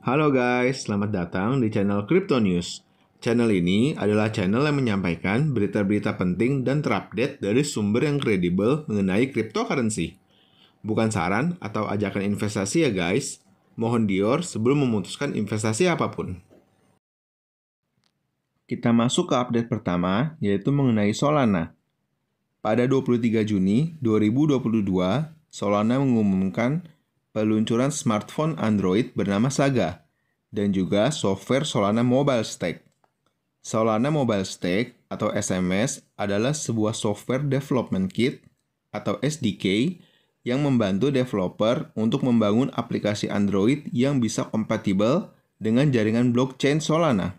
Halo guys, selamat datang di channel Crypto News. Channel ini adalah channel yang menyampaikan berita-berita penting dan terupdate dari sumber yang kredibel mengenai cryptocurrency. Bukan saran atau ajakan investasi ya guys. Mohon dior sebelum memutuskan investasi apapun. Kita masuk ke update pertama, yaitu mengenai Solana. Pada 23 Juni 2022, Solana mengumumkan peluncuran smartphone Android bernama Saga, dan juga software Solana Mobile Stack. Solana Mobile Stack atau SMS adalah sebuah software development kit atau SDK yang membantu developer untuk membangun aplikasi Android yang bisa kompatibel dengan jaringan blockchain Solana.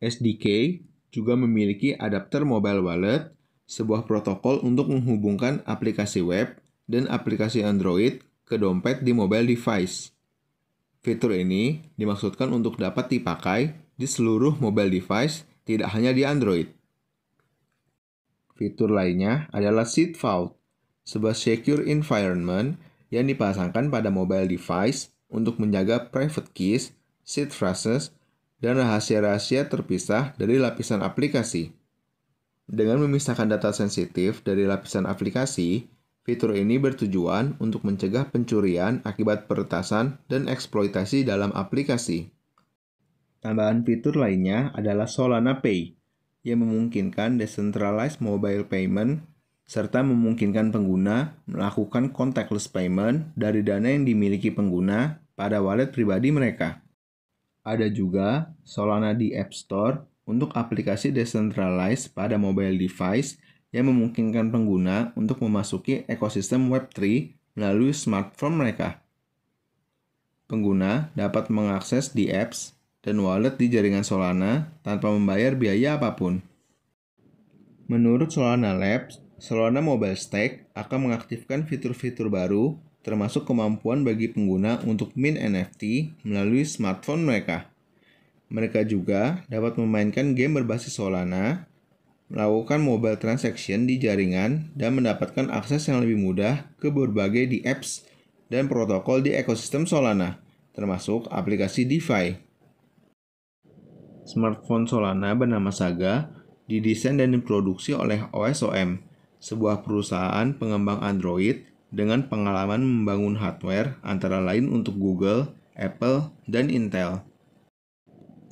SDK juga memiliki adapter mobile wallet, sebuah protokol untuk menghubungkan aplikasi web dan aplikasi Android ke dompet di mobile device. Fitur ini dimaksudkan untuk dapat dipakai di seluruh mobile device, tidak hanya di Android. Fitur lainnya adalah Seed Vault, sebuah secure environment yang dipasangkan pada mobile device untuk menjaga private keys, seed phrases, dan rahasia-rahasia terpisah dari lapisan aplikasi. Dengan memisahkan data sensitif dari lapisan aplikasi, Fitur ini bertujuan untuk mencegah pencurian akibat peretasan dan eksploitasi dalam aplikasi. Tambahan fitur lainnya adalah Solana Pay, yang memungkinkan decentralized mobile payment serta memungkinkan pengguna melakukan contactless payment dari dana yang dimiliki pengguna pada wallet pribadi mereka. Ada juga Solana di App Store untuk aplikasi decentralized pada mobile device yang memungkinkan pengguna untuk memasuki ekosistem Web3 melalui smartphone mereka. Pengguna dapat mengakses di apps dan wallet di jaringan Solana tanpa membayar biaya apapun. Menurut Solana Labs, Solana Mobile Stack akan mengaktifkan fitur-fitur baru termasuk kemampuan bagi pengguna untuk min NFT melalui smartphone mereka. Mereka juga dapat memainkan game berbasis Solana melakukan mobile transaction di jaringan dan mendapatkan akses yang lebih mudah ke berbagai di apps dan protokol di ekosistem Solana, termasuk aplikasi DeFi. Smartphone Solana bernama Saga didesain dan diproduksi oleh OSOM, sebuah perusahaan pengembang Android dengan pengalaman membangun hardware antara lain untuk Google, Apple, dan Intel.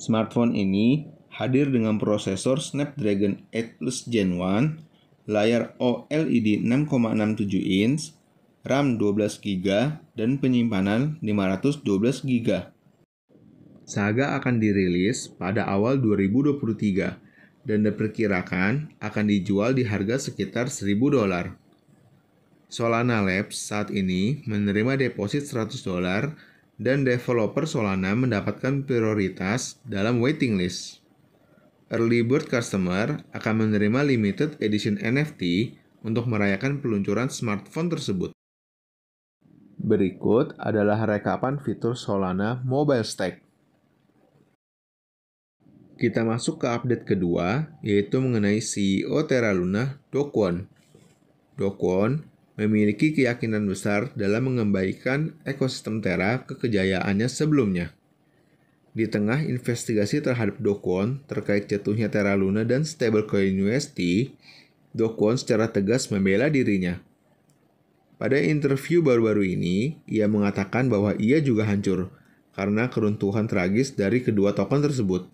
Smartphone ini hadir dengan prosesor Snapdragon 8 Plus Gen 1, layar OLED 6,67 inch, RAM 12GB, dan penyimpanan 512GB. Saga akan dirilis pada awal 2023 dan diperkirakan akan dijual di harga sekitar 1000 dolar. Solana Labs saat ini menerima deposit 100 dolar dan developer Solana mendapatkan prioritas dalam waiting list early bird customer akan menerima limited edition NFT untuk merayakan peluncuran smartphone tersebut. Berikut adalah rekapan fitur Solana Mobile Stack. Kita masuk ke update kedua, yaitu mengenai CEO Terra Luna, Dokwon. Dokwon memiliki keyakinan besar dalam mengembalikan ekosistem Terra ke kejayaannya sebelumnya. Di tengah investigasi terhadap Dokwon terkait jatuhnya Terra Luna dan stablecoin UST, Dokwon secara tegas membela dirinya. Pada interview baru-baru ini, ia mengatakan bahwa ia juga hancur karena keruntuhan tragis dari kedua token tersebut.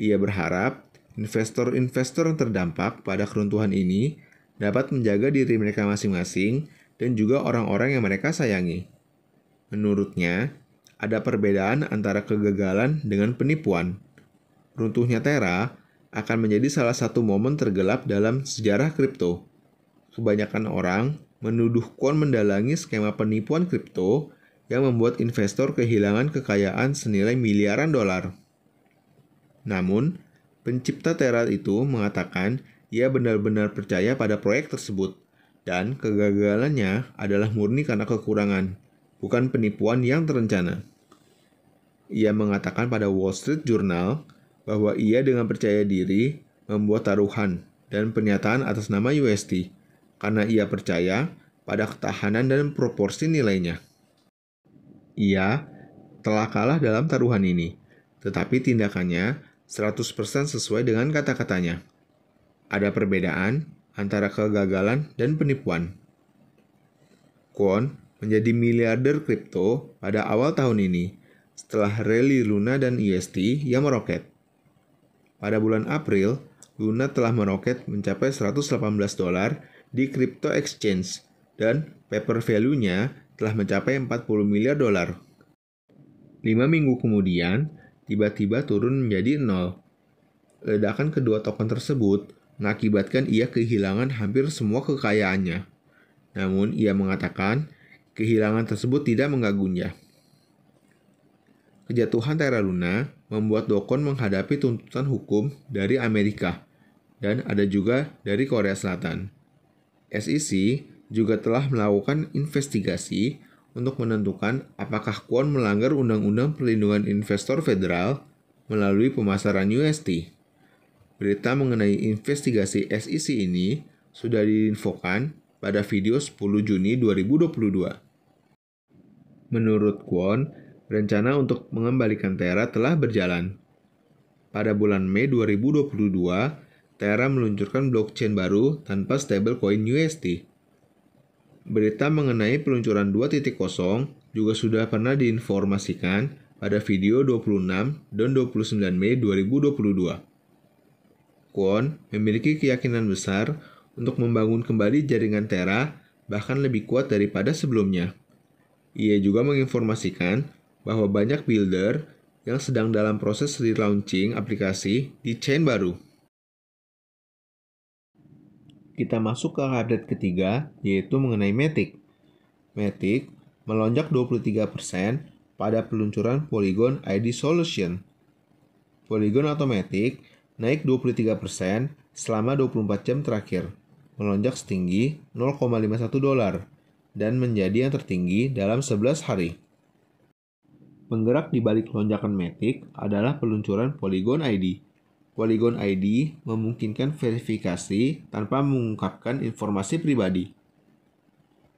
Ia berharap investor-investor yang terdampak pada keruntuhan ini dapat menjaga diri mereka masing-masing dan juga orang-orang yang mereka sayangi. Menurutnya, ada perbedaan antara kegagalan dengan penipuan. Runtuhnya Terra akan menjadi salah satu momen tergelap dalam sejarah kripto. Kebanyakan orang menuduh Kwon mendalangi skema penipuan kripto yang membuat investor kehilangan kekayaan senilai miliaran dolar. Namun, pencipta Terra itu mengatakan ia benar-benar percaya pada proyek tersebut dan kegagalannya adalah murni karena kekurangan bukan penipuan yang terencana. Ia mengatakan pada Wall Street Journal bahwa ia dengan percaya diri membuat taruhan dan pernyataan atas nama UST karena ia percaya pada ketahanan dan proporsi nilainya. Ia telah kalah dalam taruhan ini, tetapi tindakannya 100% sesuai dengan kata-katanya. Ada perbedaan antara kegagalan dan penipuan. Kwon menjadi miliarder kripto pada awal tahun ini setelah rally Luna dan IST e yang meroket. Pada bulan April, Luna telah meroket mencapai 118 dolar di crypto exchange dan paper value-nya telah mencapai 40 miliar dolar. Lima minggu kemudian, tiba-tiba turun menjadi nol. Ledakan kedua token tersebut mengakibatkan ia kehilangan hampir semua kekayaannya. Namun ia mengatakan kehilangan tersebut tidak mengganggunya. Kejatuhan Terra Luna membuat Dokon menghadapi tuntutan hukum dari Amerika dan ada juga dari Korea Selatan. SEC juga telah melakukan investigasi untuk menentukan apakah Kwon melanggar Undang-Undang Perlindungan Investor Federal melalui pemasaran UST. Berita mengenai investigasi SEC ini sudah diinfokan pada video 10 Juni 2022. Menurut Kwon, rencana untuk mengembalikan Tera telah berjalan. Pada bulan Mei 2022, Tera meluncurkan blockchain baru tanpa stablecoin UST. Berita mengenai peluncuran 2.0 juga sudah pernah diinformasikan pada video 26 dan 29 Mei 2022. Kwon memiliki keyakinan besar untuk membangun kembali jaringan Tera bahkan lebih kuat daripada sebelumnya. Ia juga menginformasikan bahwa banyak builder yang sedang dalam proses relaunching aplikasi di chain baru. Kita masuk ke update ketiga, yaitu mengenai Matic. Matic melonjak 23% pada peluncuran Polygon ID Solution. Polygon Automatic naik 23% selama 24 jam terakhir, melonjak setinggi 0,51 dolar dan menjadi yang tertinggi dalam 11 hari. Penggerak di balik lonjakan metik adalah peluncuran Polygon ID. Polygon ID memungkinkan verifikasi tanpa mengungkapkan informasi pribadi.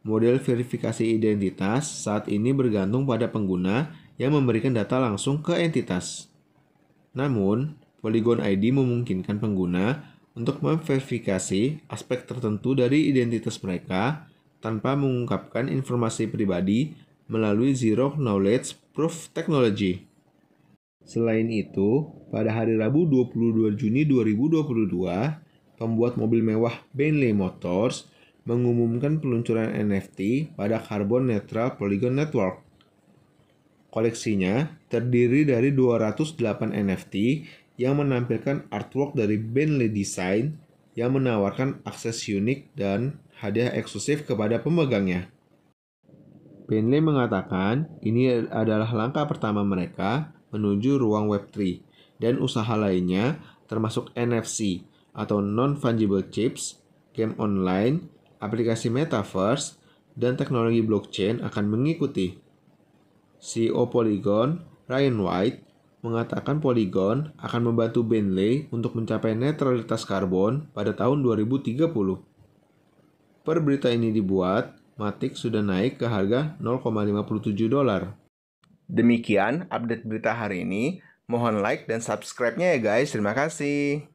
Model verifikasi identitas saat ini bergantung pada pengguna yang memberikan data langsung ke entitas. Namun, Polygon ID memungkinkan pengguna untuk memverifikasi aspek tertentu dari identitas mereka tanpa mengungkapkan informasi pribadi melalui Zero Knowledge Proof Technology. Selain itu, pada hari Rabu 22 Juni 2022, pembuat mobil mewah Bentley Motors mengumumkan peluncuran NFT pada Carbon Neutral Polygon Network. Koleksinya terdiri dari 208 NFT yang menampilkan artwork dari Bentley Design yang menawarkan akses unik dan hadiah eksklusif kepada pemegangnya. Bentley mengatakan ini adalah langkah pertama mereka menuju ruang Web3 dan usaha lainnya termasuk NFC atau Non-Fungible Chips, game online, aplikasi metaverse, dan teknologi blockchain akan mengikuti. CEO Polygon, Ryan White, mengatakan Polygon akan membantu Bentley untuk mencapai netralitas karbon pada tahun 2030. Per berita ini dibuat, Matic sudah naik ke harga 0,57 dolar. Demikian update berita hari ini. Mohon like dan subscribe-nya ya guys. Terima kasih.